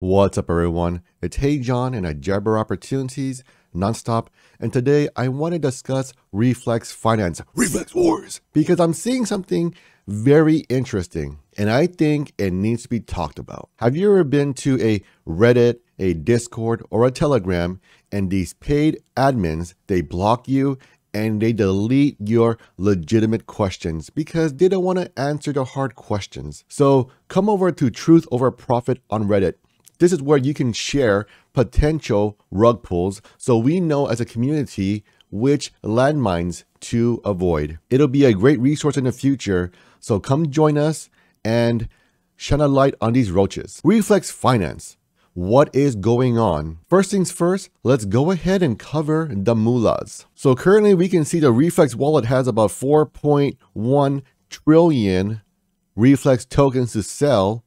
What's up everyone, it's Hey John and I Jabber Opportunities Nonstop and today I want to discuss Reflex Finance, Reflex Wars, because I'm seeing something very interesting and I think it needs to be talked about. Have you ever been to a Reddit, a Discord, or a Telegram and these paid admins, they block you and they delete your legitimate questions because they don't want to answer the hard questions. So come over to Truth Over Profit on Reddit this is where you can share potential rug pulls so we know as a community which landmines to avoid. It'll be a great resource in the future, so come join us and shine a light on these roaches. Reflex Finance. What is going on? First things first, let's go ahead and cover the mullahs. So currently we can see the Reflex wallet has about 4.1 trillion Reflex tokens to sell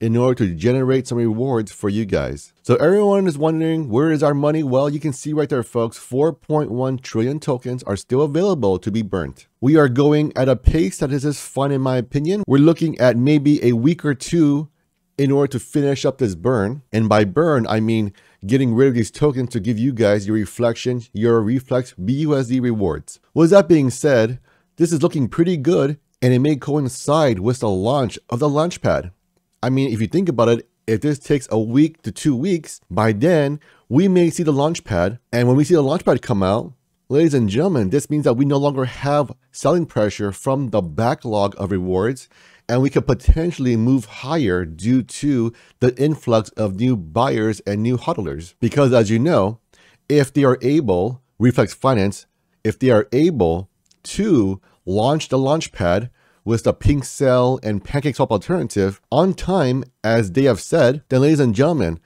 in order to generate some rewards for you guys. So everyone is wondering, where is our money? Well, you can see right there, folks, 4.1 trillion tokens are still available to be burnt. We are going at a pace that is just fun in my opinion. We're looking at maybe a week or two in order to finish up this burn. And by burn, I mean getting rid of these tokens to give you guys your reflection, your reflex BUSD rewards. With that being said, this is looking pretty good and it may coincide with the launch of the Launchpad. I mean, if you think about it, if this takes a week to two weeks, by then we may see the launch pad. And when we see the launch pad come out, ladies and gentlemen, this means that we no longer have selling pressure from the backlog of rewards. And we could potentially move higher due to the influx of new buyers and new hodlers. Because as you know, if they are able, Reflex Finance, if they are able to launch the launch pad with the Pink Cell and Pancake Swap alternative on time as they have said, then ladies and gentlemen,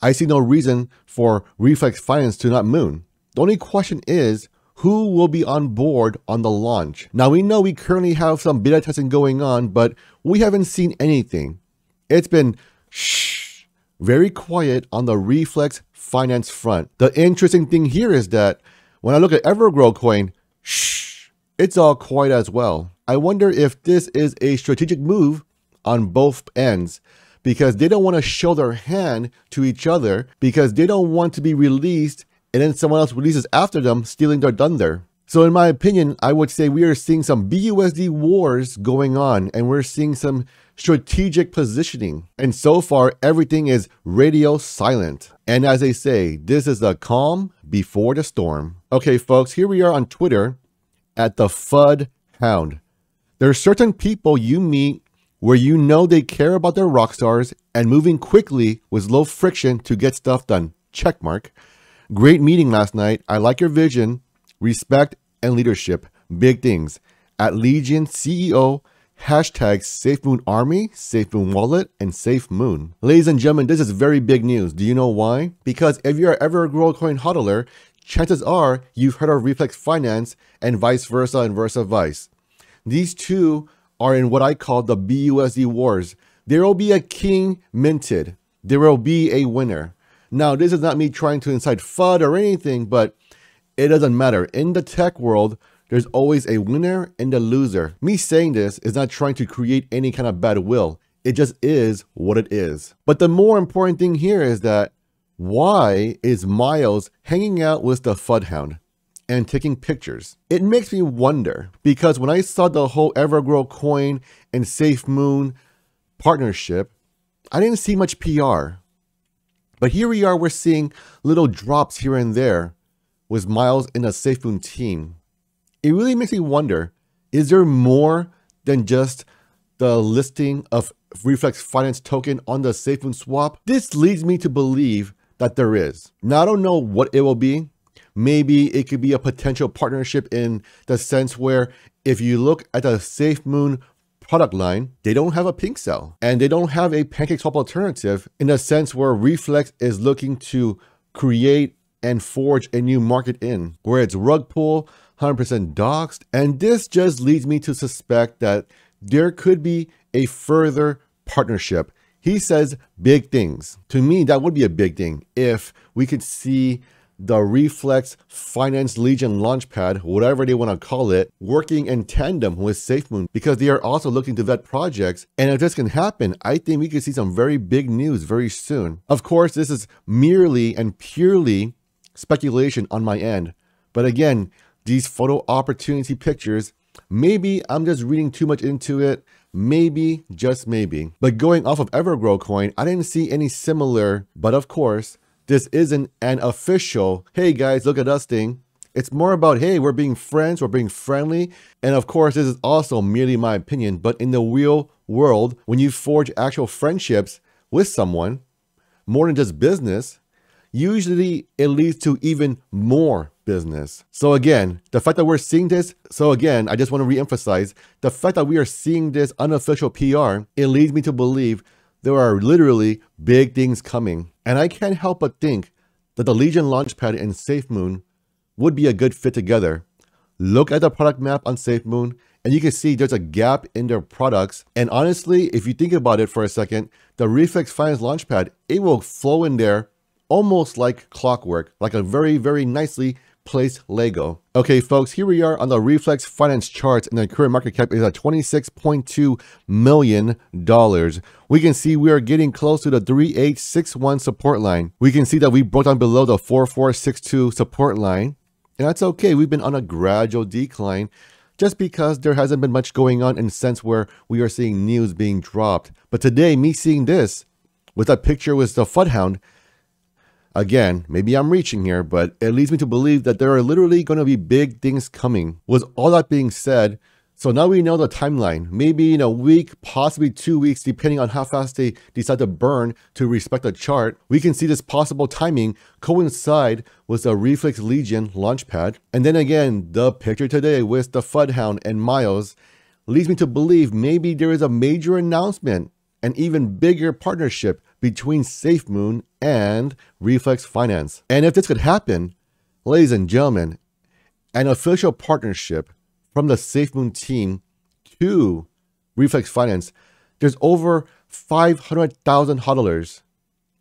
I see no reason for Reflex Finance to not moon. The only question is, who will be on board on the launch? Now we know we currently have some beta testing going on, but we haven't seen anything. It's been shh, very quiet on the Reflex Finance front. The interesting thing here is that when I look at Evergrow coin, shh, it's all quiet as well. I wonder if this is a strategic move on both ends because they don't want to show their hand to each other because they don't want to be released and then someone else releases after them, stealing their thunder. So in my opinion, I would say we are seeing some BUSD wars going on and we're seeing some strategic positioning. And so far, everything is radio silent. And as they say, this is the calm before the storm. Okay, folks, here we are on Twitter at the FUD Hound. There are certain people you meet where you know they care about their rock stars and moving quickly with low friction to get stuff done. Check mark. Great meeting last night. I like your vision, respect, and leadership. Big things. At Legion CEO, hashtag SafeMoon Army, SafeMoon Wallet, and SafeMoon. Ladies and gentlemen, this is very big news. Do you know why? Because if you're ever a coin hodler, chances are you've heard of Reflex Finance and vice versa and versa vice. These two are in what I call the BUSD wars. There will be a king minted. There will be a winner. Now, this is not me trying to incite FUD or anything, but it doesn't matter. In the tech world, there's always a winner and a loser. Me saying this is not trying to create any kind of bad will. It just is what it is. But the more important thing here is that why is Miles hanging out with the FUD hound? and taking pictures. It makes me wonder because when I saw the whole Evergrow Coin and Safe Moon partnership, I didn't see much PR. But here we are, we're seeing little drops here and there with Miles in a Safe Moon team. It really makes me wonder, is there more than just the listing of Reflex Finance token on the SafeMoon swap? This leads me to believe that there is. Now, I don't know what it will be, Maybe it could be a potential partnership in the sense where if you look at the SafeMoon product line, they don't have a pink cell and they don't have a pancake swap alternative in the sense where Reflex is looking to create and forge a new market in where it's rug pull, 100% doxed. And this just leads me to suspect that there could be a further partnership. He says big things. To me, that would be a big thing if we could see the Reflex Finance Legion Launchpad, whatever they want to call it, working in tandem with SafeMoon because they are also looking to vet projects. And if this can happen, I think we could see some very big news very soon. Of course, this is merely and purely speculation on my end. But again, these photo opportunity pictures, maybe I'm just reading too much into it. Maybe, just maybe. But going off of Evergrow coin, I didn't see any similar, but of course, this isn't an official, hey guys, look at us thing. It's more about, hey, we're being friends, we're being friendly. And of course, this is also merely my opinion, but in the real world, when you forge actual friendships with someone, more than just business, usually it leads to even more business. So again, the fact that we're seeing this, so again, I just want to reemphasize the fact that we are seeing this unofficial PR, it leads me to believe there are literally big things coming and I can't help but think that the Legion Launchpad and SafeMoon would be a good fit together. Look at the product map on SafeMoon, and you can see there's a gap in their products. And honestly, if you think about it for a second, the Reflex Finance Launchpad, it will flow in there almost like clockwork, like a very, very nicely place Lego. Okay, folks, here we are on the Reflex Finance charts, and the current market cap is at $26.2 million. We can see we are getting close to the 3861 support line. We can see that we broke down below the 4462 support line, and that's okay. We've been on a gradual decline just because there hasn't been much going on in the sense where we are seeing news being dropped. But today, me seeing this with that picture with the Fudhound, Again, maybe I'm reaching here, but it leads me to believe that there are literally going to be big things coming. With all that being said, so now we know the timeline, maybe in a week, possibly two weeks, depending on how fast they decide to burn to respect the chart, we can see this possible timing coincide with the Reflex Legion launchpad. And then again, the picture today with the Fudhound and Miles leads me to believe maybe there is a major announcement an even bigger partnership between SafeMoon and Reflex Finance. And if this could happen, ladies and gentlemen, an official partnership from the SafeMoon team to Reflex Finance, there's over 500,000 hodlers.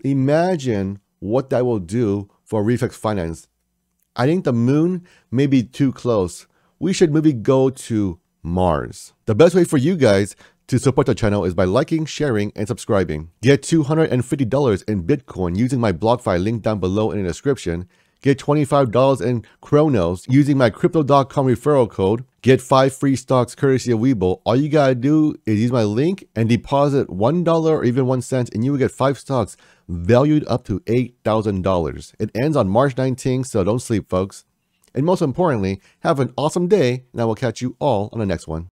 Imagine what that will do for Reflex Finance. I think the moon may be too close. We should maybe go to Mars. The best way for you guys to support the channel is by liking, sharing, and subscribing. Get $250 in Bitcoin using my BlockFi link down below in the description. Get $25 in Kronos using my Crypto.com referral code. Get 5 free stocks courtesy of Webull. All you gotta do is use my link and deposit $1 or even 1 cent and you will get 5 stocks valued up to $8,000. It ends on March 19th, so don't sleep folks. And most importantly, have an awesome day and I will catch you all on the next one.